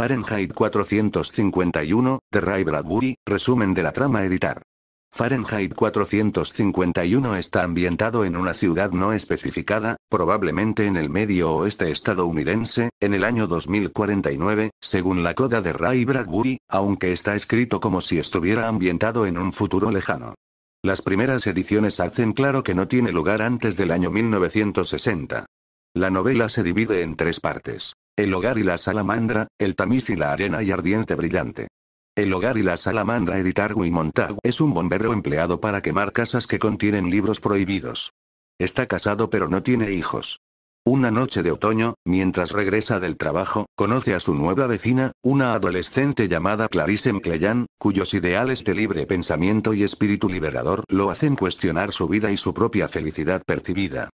Fahrenheit 451, de Ray Bradbury, resumen de la trama editar. Fahrenheit 451 está ambientado en una ciudad no especificada, probablemente en el medio oeste estadounidense, en el año 2049, según la coda de Ray Bradbury, aunque está escrito como si estuviera ambientado en un futuro lejano. Las primeras ediciones hacen claro que no tiene lugar antes del año 1960. La novela se divide en tres partes. El hogar y la salamandra, el tamiz y la arena y ardiente brillante. El hogar y la salamandra editar y Montagu es un bombero empleado para quemar casas que contienen libros prohibidos. Está casado pero no tiene hijos. Una noche de otoño, mientras regresa del trabajo, conoce a su nueva vecina, una adolescente llamada Clarice Mcleyan, cuyos ideales de libre pensamiento y espíritu liberador lo hacen cuestionar su vida y su propia felicidad percibida.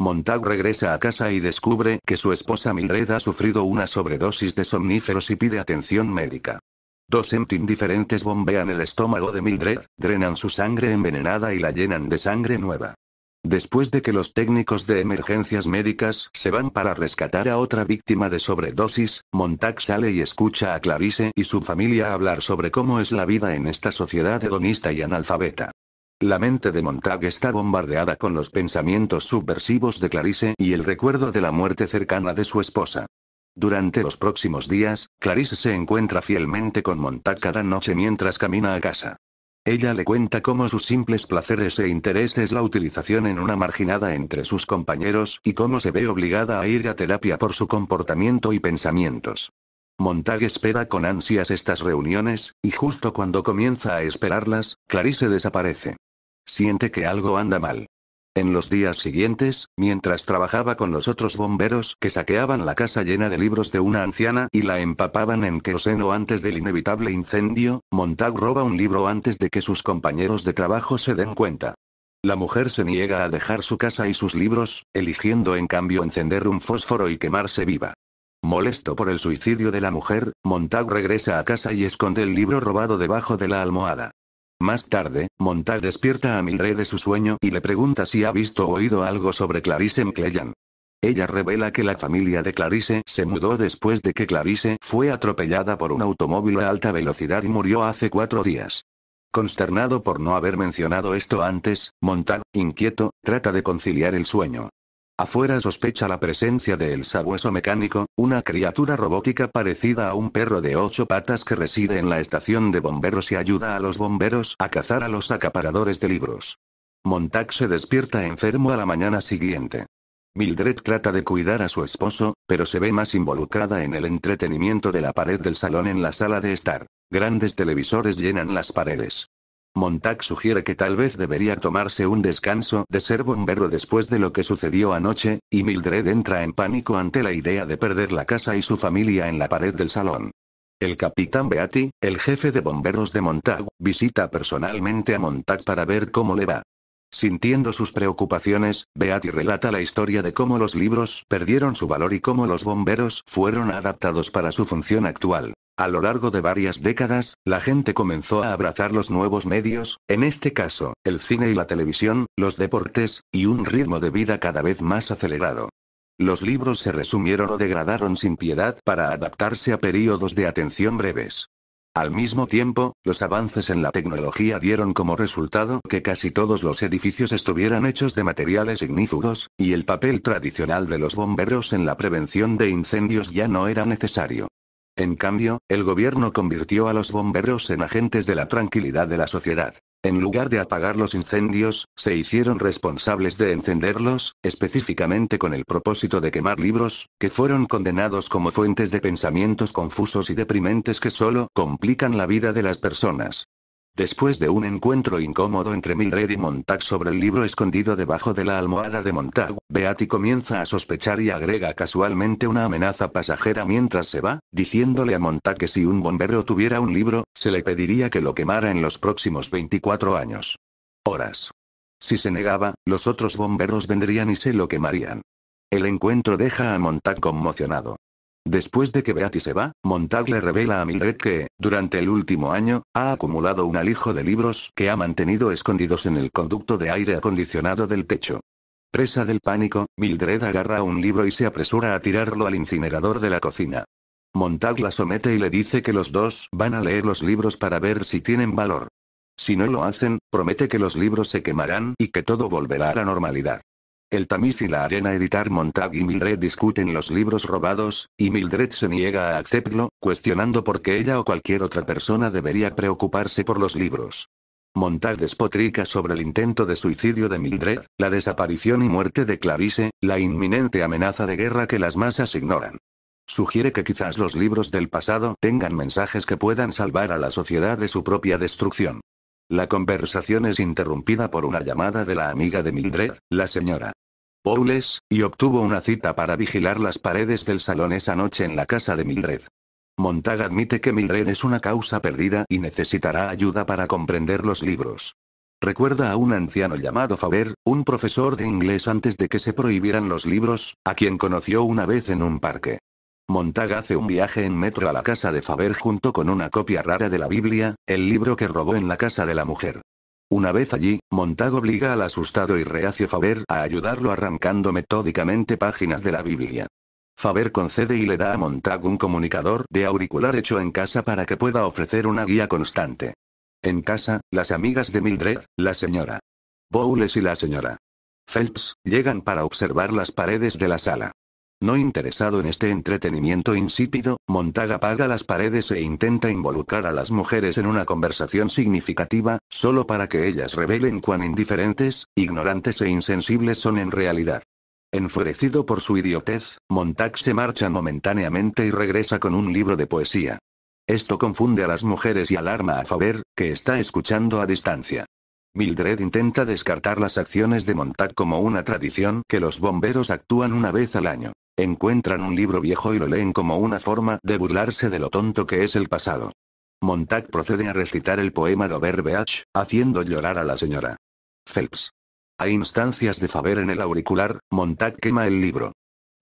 Montag regresa a casa y descubre que su esposa Mildred ha sufrido una sobredosis de somníferos y pide atención médica. Dos emptin diferentes bombean el estómago de Mildred, drenan su sangre envenenada y la llenan de sangre nueva. Después de que los técnicos de emergencias médicas se van para rescatar a otra víctima de sobredosis, Montag sale y escucha a Clarice y su familia hablar sobre cómo es la vida en esta sociedad hedonista y analfabeta. La mente de Montag está bombardeada con los pensamientos subversivos de Clarice y el recuerdo de la muerte cercana de su esposa. Durante los próximos días, Clarice se encuentra fielmente con Montag cada noche mientras camina a casa. Ella le cuenta cómo sus simples placeres e intereses la utilización en una marginada entre sus compañeros y cómo se ve obligada a ir a terapia por su comportamiento y pensamientos. Montag espera con ansias estas reuniones, y justo cuando comienza a esperarlas, Clarice desaparece. Siente que algo anda mal. En los días siguientes, mientras trabajaba con los otros bomberos que saqueaban la casa llena de libros de una anciana y la empapaban en queroseno antes del inevitable incendio, Montag roba un libro antes de que sus compañeros de trabajo se den cuenta. La mujer se niega a dejar su casa y sus libros, eligiendo en cambio encender un fósforo y quemarse viva. Molesto por el suicidio de la mujer, Montag regresa a casa y esconde el libro robado debajo de la almohada. Más tarde, Montag despierta a Mildred de su sueño y le pregunta si ha visto o oído algo sobre Clarice McLean. Ella revela que la familia de Clarice se mudó después de que Clarice fue atropellada por un automóvil a alta velocidad y murió hace cuatro días. Consternado por no haber mencionado esto antes, Montag, inquieto, trata de conciliar el sueño. Afuera sospecha la presencia de el sabueso mecánico, una criatura robótica parecida a un perro de ocho patas que reside en la estación de bomberos y ayuda a los bomberos a cazar a los acaparadores de libros. Montag se despierta enfermo a la mañana siguiente. Mildred trata de cuidar a su esposo, pero se ve más involucrada en el entretenimiento de la pared del salón en la sala de estar. Grandes televisores llenan las paredes. Montag sugiere que tal vez debería tomarse un descanso de ser bombero después de lo que sucedió anoche, y Mildred entra en pánico ante la idea de perder la casa y su familia en la pared del salón. El capitán Beatty, el jefe de bomberos de Montag, visita personalmente a Montag para ver cómo le va. Sintiendo sus preocupaciones, Beatty relata la historia de cómo los libros perdieron su valor y cómo los bomberos fueron adaptados para su función actual. A lo largo de varias décadas, la gente comenzó a abrazar los nuevos medios, en este caso, el cine y la televisión, los deportes, y un ritmo de vida cada vez más acelerado. Los libros se resumieron o degradaron sin piedad para adaptarse a períodos de atención breves. Al mismo tiempo, los avances en la tecnología dieron como resultado que casi todos los edificios estuvieran hechos de materiales ignífugos, y el papel tradicional de los bomberos en la prevención de incendios ya no era necesario. En cambio, el gobierno convirtió a los bomberos en agentes de la tranquilidad de la sociedad. En lugar de apagar los incendios, se hicieron responsables de encenderlos, específicamente con el propósito de quemar libros, que fueron condenados como fuentes de pensamientos confusos y deprimentes que solo complican la vida de las personas. Después de un encuentro incómodo entre Milred y Montag sobre el libro escondido debajo de la almohada de Montag, Beatty comienza a sospechar y agrega casualmente una amenaza pasajera mientras se va, diciéndole a Montag que si un bombero tuviera un libro, se le pediría que lo quemara en los próximos 24 años. Horas. Si se negaba, los otros bomberos vendrían y se lo quemarían. El encuentro deja a Montag conmocionado. Después de que Beatty se va, Montag le revela a Mildred que, durante el último año, ha acumulado un alijo de libros que ha mantenido escondidos en el conducto de aire acondicionado del techo. Presa del pánico, Mildred agarra un libro y se apresura a tirarlo al incinerador de la cocina. Montag la somete y le dice que los dos van a leer los libros para ver si tienen valor. Si no lo hacen, promete que los libros se quemarán y que todo volverá a la normalidad. El tamiz y la arena editar Montag y Mildred discuten los libros robados, y Mildred se niega a aceptarlo, cuestionando por qué ella o cualquier otra persona debería preocuparse por los libros. Montag despotrica sobre el intento de suicidio de Mildred, la desaparición y muerte de Clarice, la inminente amenaza de guerra que las masas ignoran. Sugiere que quizás los libros del pasado tengan mensajes que puedan salvar a la sociedad de su propia destrucción. La conversación es interrumpida por una llamada de la amiga de Mildred, la señora Bowles, y obtuvo una cita para vigilar las paredes del salón esa noche en la casa de Mildred. Montag admite que Mildred es una causa perdida y necesitará ayuda para comprender los libros. Recuerda a un anciano llamado Faber, un profesor de inglés antes de que se prohibieran los libros, a quien conoció una vez en un parque. Montag hace un viaje en metro a la casa de Faber junto con una copia rara de la Biblia, el libro que robó en la casa de la mujer. Una vez allí, Montag obliga al asustado y reacio Faber a ayudarlo arrancando metódicamente páginas de la Biblia. Faber concede y le da a Montag un comunicador de auricular hecho en casa para que pueda ofrecer una guía constante. En casa, las amigas de Mildred, la señora Bowles y la señora Phelps, llegan para observar las paredes de la sala. No interesado en este entretenimiento insípido, Montag apaga las paredes e intenta involucrar a las mujeres en una conversación significativa, solo para que ellas revelen cuán indiferentes, ignorantes e insensibles son en realidad. Enfurecido por su idiotez, Montag se marcha momentáneamente y regresa con un libro de poesía. Esto confunde a las mujeres y alarma a Faber, que está escuchando a distancia. Mildred intenta descartar las acciones de Montag como una tradición que los bomberos actúan una vez al año. Encuentran un libro viejo y lo leen como una forma de burlarse de lo tonto que es el pasado. Montag procede a recitar el poema de Beach, haciendo llorar a la señora. Phelps. A instancias de Faber en el auricular, Montag quema el libro.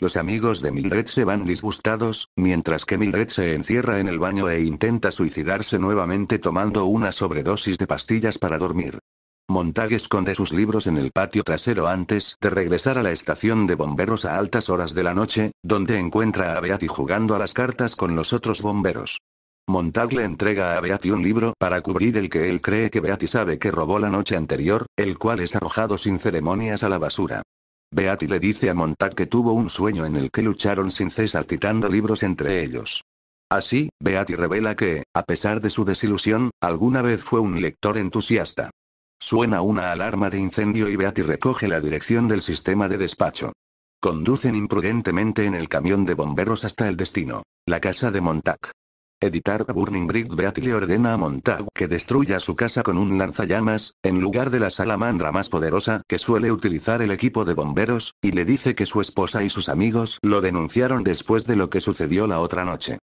Los amigos de Mildred se van disgustados, mientras que Mildred se encierra en el baño e intenta suicidarse nuevamente tomando una sobredosis de pastillas para dormir. Montag esconde sus libros en el patio trasero antes de regresar a la estación de bomberos a altas horas de la noche, donde encuentra a Beatty jugando a las cartas con los otros bomberos. Montag le entrega a Beatty un libro para cubrir el que él cree que Beatty sabe que robó la noche anterior, el cual es arrojado sin ceremonias a la basura. Beatty le dice a Montag que tuvo un sueño en el que lucharon sin cesar titando libros entre ellos. Así, Beatty revela que, a pesar de su desilusión, alguna vez fue un lector entusiasta. Suena una alarma de incendio y Beatty recoge la dirección del sistema de despacho. Conducen imprudentemente en el camión de bomberos hasta el destino, la casa de Montag. Editar Burning Brick Beatty le ordena a Montag que destruya su casa con un lanzallamas, en lugar de la salamandra más poderosa que suele utilizar el equipo de bomberos, y le dice que su esposa y sus amigos lo denunciaron después de lo que sucedió la otra noche.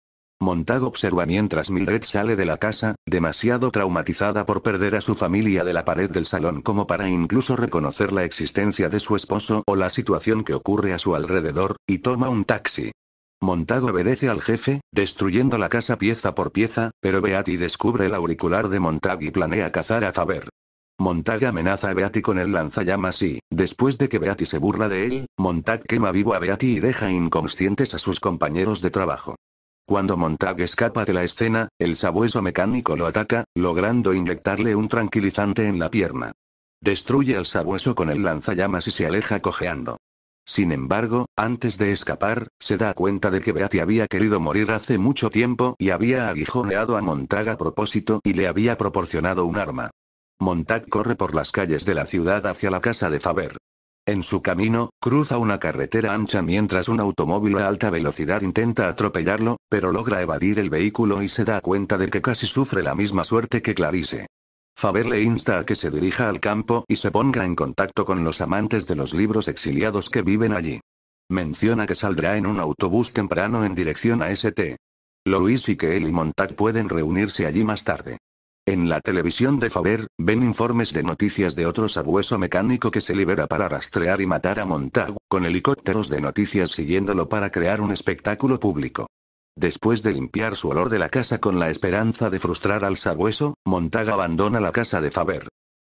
Montag observa mientras Mildred sale de la casa, demasiado traumatizada por perder a su familia de la pared del salón como para incluso reconocer la existencia de su esposo o la situación que ocurre a su alrededor, y toma un taxi. Montag obedece al jefe, destruyendo la casa pieza por pieza, pero Beatty descubre el auricular de Montag y planea cazar a Faber. Montag amenaza a Beatty con el lanzallamas y, después de que Beatty se burla de él, Montag quema vivo a Beatty y deja inconscientes a sus compañeros de trabajo. Cuando Montag escapa de la escena, el sabueso mecánico lo ataca, logrando inyectarle un tranquilizante en la pierna. Destruye al sabueso con el lanzallamas y se aleja cojeando. Sin embargo, antes de escapar, se da cuenta de que Beatty había querido morir hace mucho tiempo y había aguijoneado a Montag a propósito y le había proporcionado un arma. Montag corre por las calles de la ciudad hacia la casa de Faber. En su camino, cruza una carretera ancha mientras un automóvil a alta velocidad intenta atropellarlo, pero logra evadir el vehículo y se da cuenta de que casi sufre la misma suerte que Clarice. Faber le insta a que se dirija al campo y se ponga en contacto con los amantes de los libros exiliados que viven allí. Menciona que saldrá en un autobús temprano en dirección a St. Louis y que él y Montag pueden reunirse allí más tarde. En la televisión de Faber, ven informes de noticias de otro sabueso mecánico que se libera para rastrear y matar a Montag, con helicópteros de noticias siguiéndolo para crear un espectáculo público. Después de limpiar su olor de la casa con la esperanza de frustrar al sabueso, Montag abandona la casa de Faber.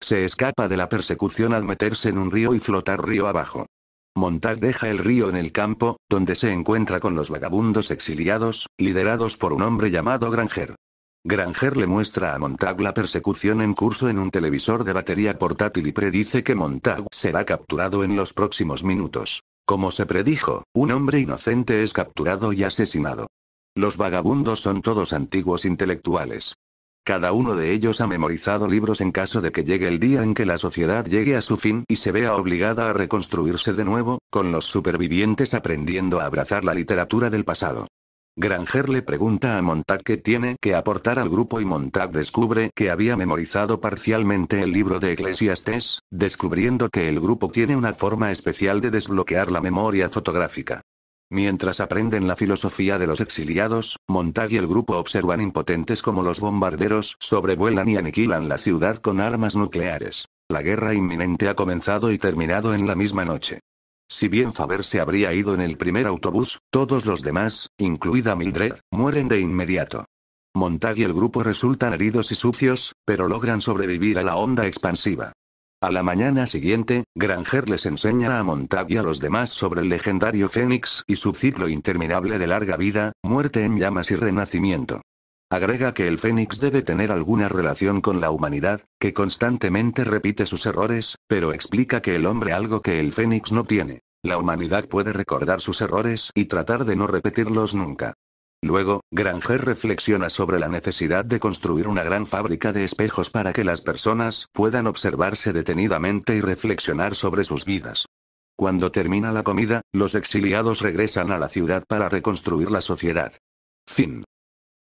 Se escapa de la persecución al meterse en un río y flotar río abajo. Montag deja el río en el campo, donde se encuentra con los vagabundos exiliados, liderados por un hombre llamado Granger. Granger le muestra a Montag la persecución en curso en un televisor de batería portátil y predice que Montag será capturado en los próximos minutos. Como se predijo, un hombre inocente es capturado y asesinado. Los vagabundos son todos antiguos intelectuales. Cada uno de ellos ha memorizado libros en caso de que llegue el día en que la sociedad llegue a su fin y se vea obligada a reconstruirse de nuevo, con los supervivientes aprendiendo a abrazar la literatura del pasado. Granger le pregunta a Montag qué tiene que aportar al grupo y Montag descubre que había memorizado parcialmente el libro de Eclesiastes, descubriendo que el grupo tiene una forma especial de desbloquear la memoria fotográfica. Mientras aprenden la filosofía de los exiliados, Montag y el grupo observan impotentes como los bombarderos sobrevuelan y aniquilan la ciudad con armas nucleares. La guerra inminente ha comenzado y terminado en la misma noche. Si bien Faber se habría ido en el primer autobús, todos los demás, incluida Mildred, mueren de inmediato. Montag y el grupo resultan heridos y sucios, pero logran sobrevivir a la onda expansiva. A la mañana siguiente, Granger les enseña a Montag y a los demás sobre el legendario Fénix y su ciclo interminable de larga vida, muerte en llamas y renacimiento. Agrega que el Fénix debe tener alguna relación con la humanidad, que constantemente repite sus errores, pero explica que el hombre algo que el Fénix no tiene. La humanidad puede recordar sus errores y tratar de no repetirlos nunca. Luego, Granger reflexiona sobre la necesidad de construir una gran fábrica de espejos para que las personas puedan observarse detenidamente y reflexionar sobre sus vidas. Cuando termina la comida, los exiliados regresan a la ciudad para reconstruir la sociedad. Fin.